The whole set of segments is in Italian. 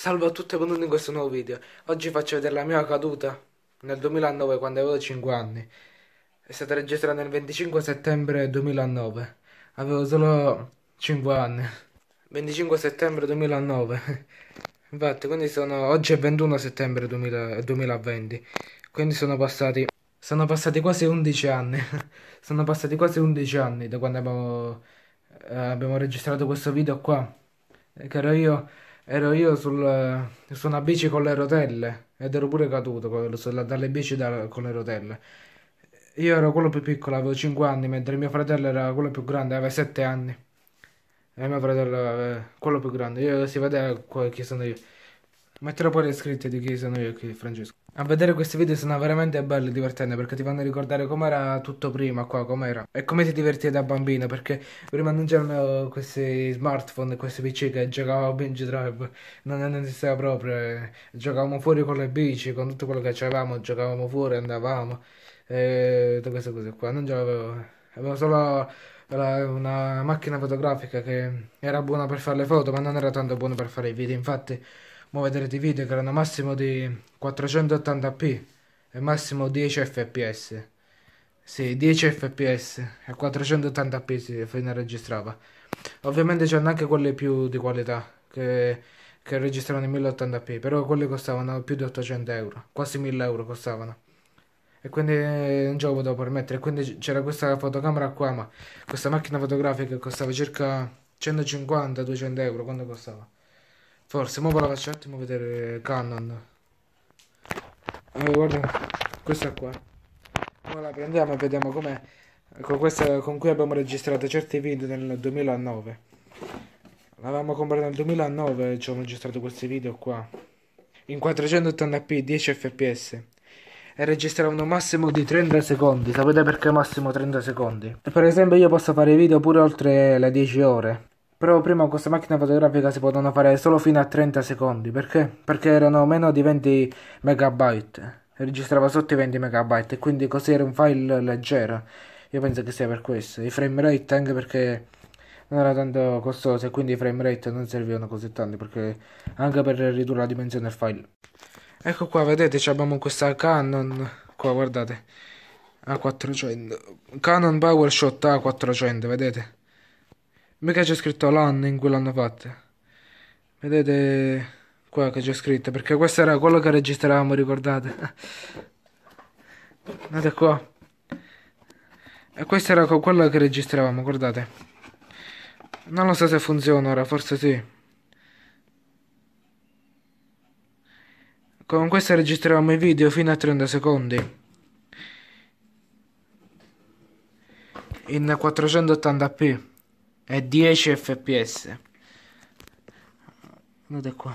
Salve a tutti e benvenuti in questo nuovo video. Oggi faccio vedere la mia caduta nel 2009 quando avevo 5 anni. È stata registrata il 25 settembre 2009. Avevo solo 5 anni. 25 settembre 2009. Infatti, quindi sono oggi è 21 settembre 2000, 2020. Quindi sono passati sono passati quasi 11 anni. sono passati quasi 11 anni da quando abbiamo, eh, abbiamo registrato questo video qua che ero io Ero io sul, su una bici con le rotelle ed ero pure caduto dalle bici da, con le rotelle. Io ero quello più piccolo, avevo 5 anni, mentre mio fratello era quello più grande, aveva 7 anni. E mio fratello aveva eh, quello più grande. Io si vedeva chi sono io. Metterò poi le scritte di chi sono io e chi è Francesco. A vedere questi video sono veramente belli e divertenti perché ti fanno ricordare com'era tutto prima qua, com'era. E come ti divertivi da bambino perché prima non c'erano questi smartphone, questi PC che giocavamo a Binge Drive, non, non esisteva proprio. Eh. Giocavamo fuori con le bici, con tutto quello che avevamo, giocavamo fuori, andavamo. E tutte queste cose qua. Non avevo, avevo solo una macchina fotografica che era buona per fare le foto ma non era tanto buona per fare i video. Infatti... Mo vedrete i video che erano massimo di 480p e massimo 10 fps. Sì, 10 fps e 480p si fine registrava. Ovviamente c'erano anche quelle più di qualità che, che registravano in 1080p, però quelle costavano più di 800 euro, quasi 1000 euro costavano. E quindi non ce lo potevo permettere. Quindi c'era questa fotocamera qua, ma questa macchina fotografica costava circa 150-200 euro. Quando costava? Forse, ora ve la faccio un attimo vedere Canon. Allora, guarda, questa qua. Ora la prendiamo e vediamo com'è. Con ecco, questa con cui abbiamo registrato certi video nel 2009. L'avevamo comprato nel 2009 e ci ho registrato questi video qua. In 480p 10 fps e registravano un massimo di 30 secondi. Sapete perché massimo 30 secondi? Per esempio io posso fare video pure oltre le 10 ore. Però prima con questa macchina fotografica si potevano fare solo fino a 30 secondi. Perché? Perché erano meno di 20 megabyte. Registrava sotto i 20 megabyte. E quindi così era un file leggero. Io penso che sia per questo. I frame rate anche perché non era tanto costoso e quindi i frame rate non servivano così tanto. perché anche per ridurre la dimensione del file. Ecco qua, vedete, abbiamo questa Canon qua, guardate. A400. Canon PowerShot A400, vedete? mica c'è scritto l'anno in cui l'hanno fatta. Vedete qua che c'è scritto, perché questo era quello che registravamo, ricordate? Guardate qua. E questo era quello che registravamo, guardate. Non lo so se funziona ora, forse sì. Con questo registravamo i video fino a 30 secondi. In 480p e 10 fps andate qua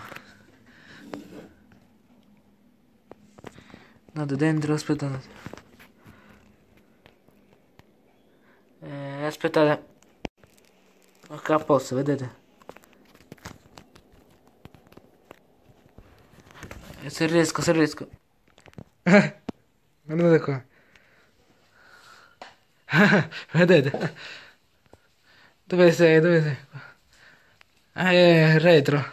andate dentro aspettate eh, aspettate ok a posto vedete eh, se riesco se riesco eh, andate qua vedete dove sei? Dove sei? Ah, eh, è retro.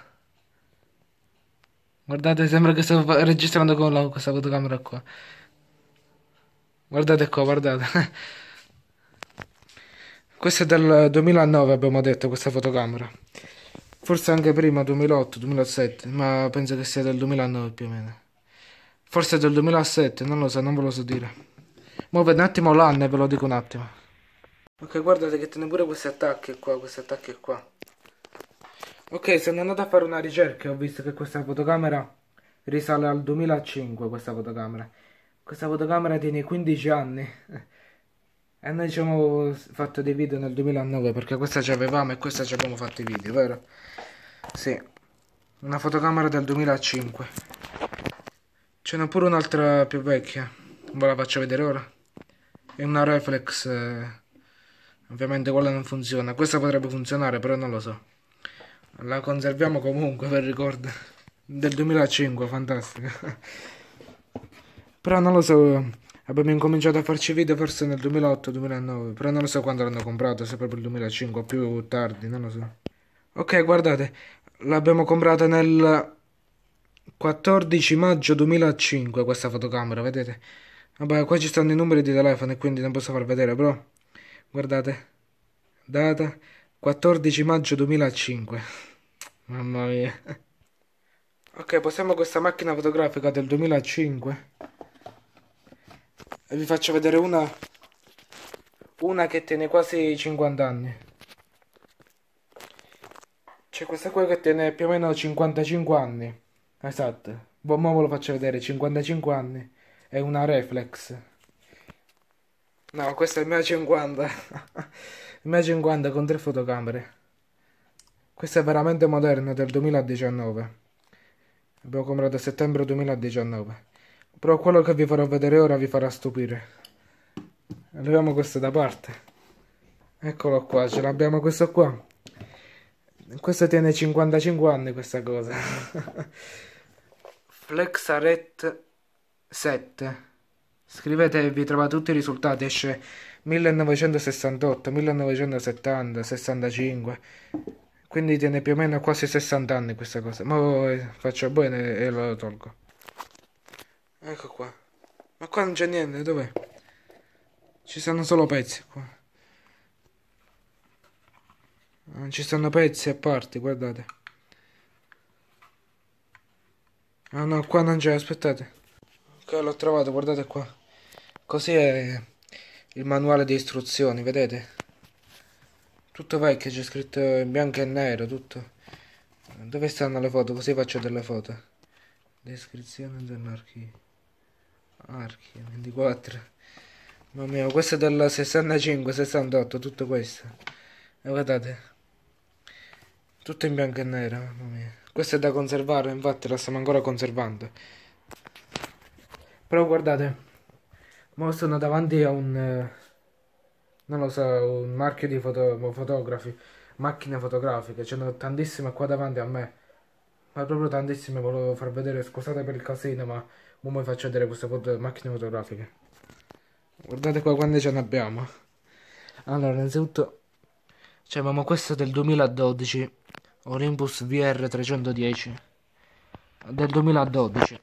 Guardate, sembra che sto registrando con la, questa fotocamera qua. Guardate qua, guardate. Questa è del 2009, abbiamo detto, questa fotocamera. Forse anche prima, 2008, 2007, ma penso che sia del 2009 più o meno. Forse del 2007, non lo so, non ve lo so dire. Muove un attimo l'anno e ve lo dico un attimo. Ok, guardate che tiene pure questi attacchi qua, questi attacchi qua. Ok, sono andato a fare una ricerca e ho visto che questa fotocamera risale al 2005, questa fotocamera. Questa fotocamera tiene 15 anni. E noi ci abbiamo fatto dei video nel 2009 perché questa ci avevamo e questa ci abbiamo fatto i video, vero? Sì, una fotocamera del 2005. Ce n'è pure un'altra più vecchia, ve la faccio vedere ora. È una reflex... Eh... Ovviamente quella non funziona. Questa potrebbe funzionare, però non lo so. La conserviamo comunque per ricordo. Del 2005, fantastica. però non lo so. Abbiamo incominciato a farci video forse nel 2008-2009. Però non lo so quando l'hanno comprata. Se proprio il 2005 o più tardi, non lo so. Ok, guardate. L'abbiamo comprata nel 14 maggio 2005 questa fotocamera, vedete? Vabbè, qua ci stanno i numeri di telefono e quindi non posso far vedere, però... Guardate. Data 14 maggio 2005. Mamma mia. Ok, possiamo questa macchina fotografica del 2005. E vi faccio vedere una... Una che tiene quasi 50 anni. C'è questa qua che tiene più o meno 55 anni. Esatto. Buon mo ve lo faccio vedere, 55 anni. È una reflex. No, questo è il mio 50. il mio 50 con tre fotocamere. Questo è veramente moderno, del 2019. Abbiamo comprato a settembre 2019. Però quello che vi farò vedere ora vi farà stupire. Leviamo questo da parte. Eccolo qua, ce l'abbiamo questo qua. Questo tiene 55 anni questa cosa. Flexaret 7 Scrivete e vi trovate tutti i risultati. Esce 1968, 1970, 65. Quindi tiene più o meno quasi 60 anni questa cosa. Ma eh, faccio bene e lo tolgo. Ecco qua. Ma qua non c'è niente, dov'è? Ci sono solo pezzi qua. Non ci sono pezzi a parte, guardate. Ah no, qua non c'è, aspettate. Ok, l'ho trovato, guardate qua. Così è il manuale di istruzioni, vedete? Tutto vecchio, c'è scritto in bianco e nero, tutto. Dove stanno le foto? Così faccio delle foto. Descrizione dell'archi Archivio 24. Mamma mia, questo è del 65, 68, tutto questo. E guardate. Tutto in bianco e nero, mamma mia. Questo è da conservare, infatti la stiamo ancora conservando. Però guardate. Ma sono davanti a un... Eh, non lo so, un marchio di foto fotografi, macchine fotografiche, ce n'ho tantissime qua davanti a me. Ma proprio tantissime, volevo far vedere, scusate per il casino, ma ora vi faccio vedere queste foto, macchine fotografiche. Guardate qua quante ce ne abbiamo. Allora, innanzitutto, cioè, ma questo del 2012, Olympus VR 310, del 2012.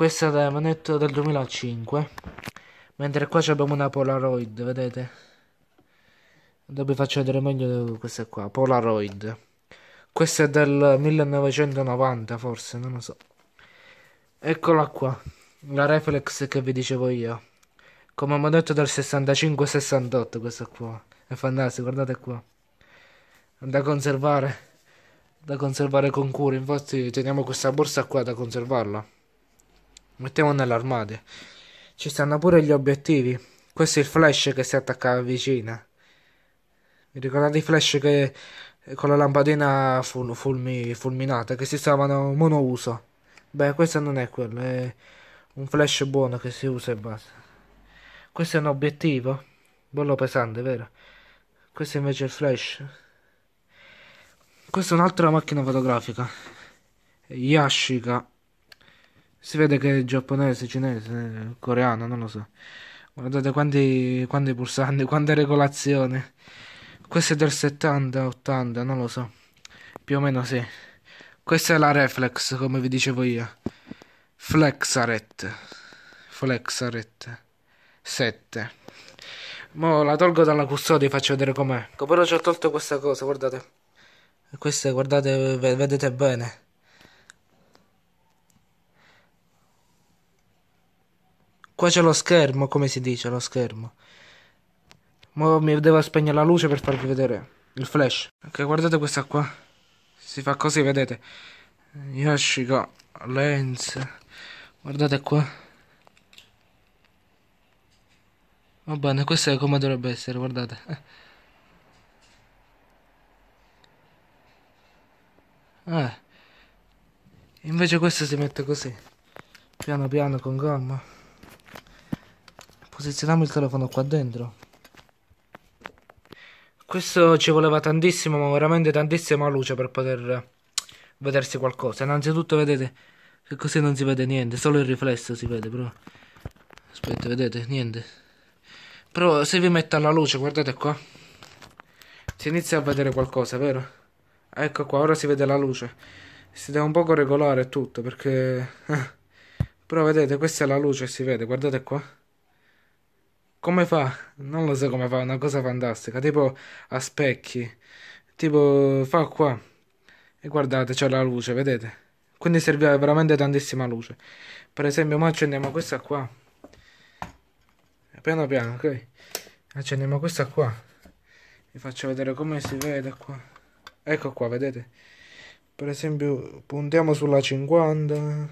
Questa è la manetta del 2005. Mentre qua abbiamo una Polaroid, vedete? Dopo vi faccio vedere meglio questa qua, Polaroid. Questa è del 1990 forse, non lo so. Eccola qua, la reflex che vi dicevo io. Come ho detto del 65-68 questa qua. È fantastica, guardate qua. Da conservare, da conservare con cura, infatti teniamo questa borsa qua da conservarla. Mettiamo nell'armadio. Ci stanno pure gli obiettivi. Questo è il flash che si attacca vicino. vicina. Vi ricordate i flash che con la lampadina ful fulmi fulminata che si stavano monouso? Beh, questo non è quello, è un flash buono che si usa e basta. Questo è un obiettivo? Bello pesante, vero? Questo invece è il flash. Questa è un'altra macchina fotografica. Yashica si vede che è giapponese, cinese, coreano, non lo so. Guardate quanti, quanti pulsanti, quante regolazioni. Questo è del 70, 80, non lo so. Più o meno sì. Questa è la reflex, come vi dicevo io. Flexaret. Flexaret. 7. Mo la tolgo dalla custodia e faccio vedere com'è. Però ci ho tolto questa cosa, guardate. Queste, guardate, vedete bene. Qua c'è lo schermo, come si dice, lo schermo. Ma mi devo spegnere la luce per farvi vedere il flash. Ok, guardate questa qua. Si fa così, vedete. Yashica, lens. Guardate qua. Va bene, questo è come dovrebbe essere, guardate. Eh. Invece questo si mette così. Piano piano con gomma. Posizioniamo il telefono qua dentro. Questo ci voleva tantissimo, ma veramente tantissima luce per poter eh, vedersi qualcosa. Innanzitutto vedete che così non si vede niente, solo il riflesso si vede però. Aspetta, vedete? Niente. Però se vi metto alla luce, guardate qua. Si inizia a vedere qualcosa, vero? Ecco qua, ora si vede la luce. Si deve un poco regolare tutto perché... Eh, però vedete, questa è la luce, si vede, guardate qua. Come fa? Non lo so come fa, è una cosa fantastica. Tipo a specchi. Tipo fa qua. E guardate, c'è la luce, vedete? Quindi serviva veramente tantissima luce. Per esempio, ma accendiamo questa qua. Piano piano, ok? Accendiamo questa qua. Vi faccio vedere come si vede qua. Ecco qua, vedete? Per esempio, puntiamo sulla 50.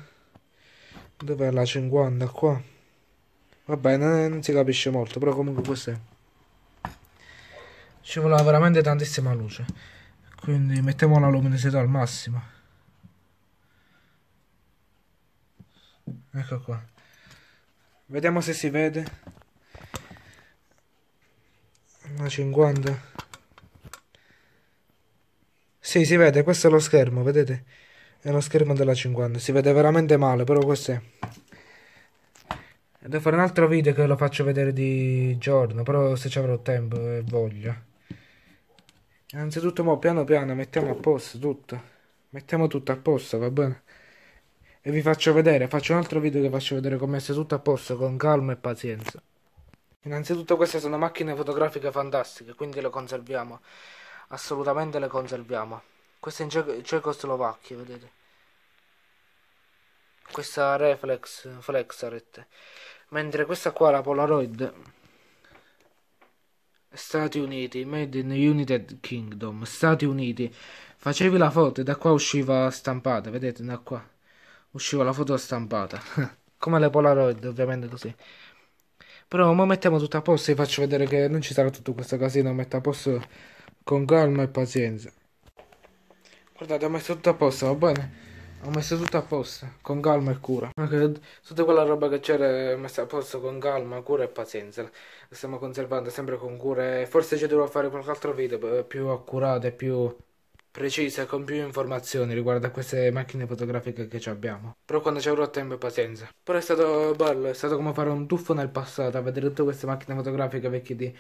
Dov'è la 50 qua? Vabbè, non, non si capisce molto, però comunque questo è. Ci voleva veramente tantissima luce. Quindi mettiamo la luminosità al massimo. Ecco qua. Vediamo se si vede. Una 50. Sì, si vede, questo è lo schermo, vedete? È lo schermo della 50. Si vede veramente male, però questo è. Devo fare un altro video che lo faccio vedere di giorno, però se ci avrò tempo e voglia. Innanzitutto mo piano piano mettiamo a posto tutto. Mettiamo tutto a posto, va bene? E vi faccio vedere, faccio un altro video che faccio vedere come messo tutto a posto con calma e pazienza. Innanzitutto queste sono macchine fotografiche fantastiche, quindi le conserviamo. Assolutamente le conserviamo. Queste in cecoslovacchia, vedete? questa reflex flexaret mentre questa qua la polaroid Stati Uniti made in United Kingdom Stati Uniti facevi la foto e da qua usciva stampata vedete da qua usciva la foto stampata come le polaroid ovviamente così però ma mettiamo tutto a posto e faccio vedere che non ci sarà tutto questo casino metto a posto con calma e pazienza guardate ho messo tutto a posto va bene ho messo tutto a posto, con calma e cura. Tutta quella roba che c'era messa a posto con calma, cura e pazienza. La stiamo conservando sempre con cura e forse ci dovrò fare qualche altro video eh, più accurato e più precisa con più informazioni riguardo a queste macchine fotografiche che abbiamo. Però quando ci avrò tempo e pazienza. Però è stato bello, è stato come fare un tuffo nel passato, a vedere tutte queste macchine fotografiche vecchie di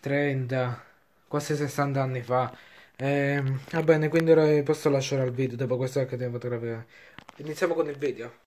30, quasi 60 anni fa. Eh, va bene, quindi ora posso lasciare il video dopo questo che devo fotografia. Iniziamo con il video.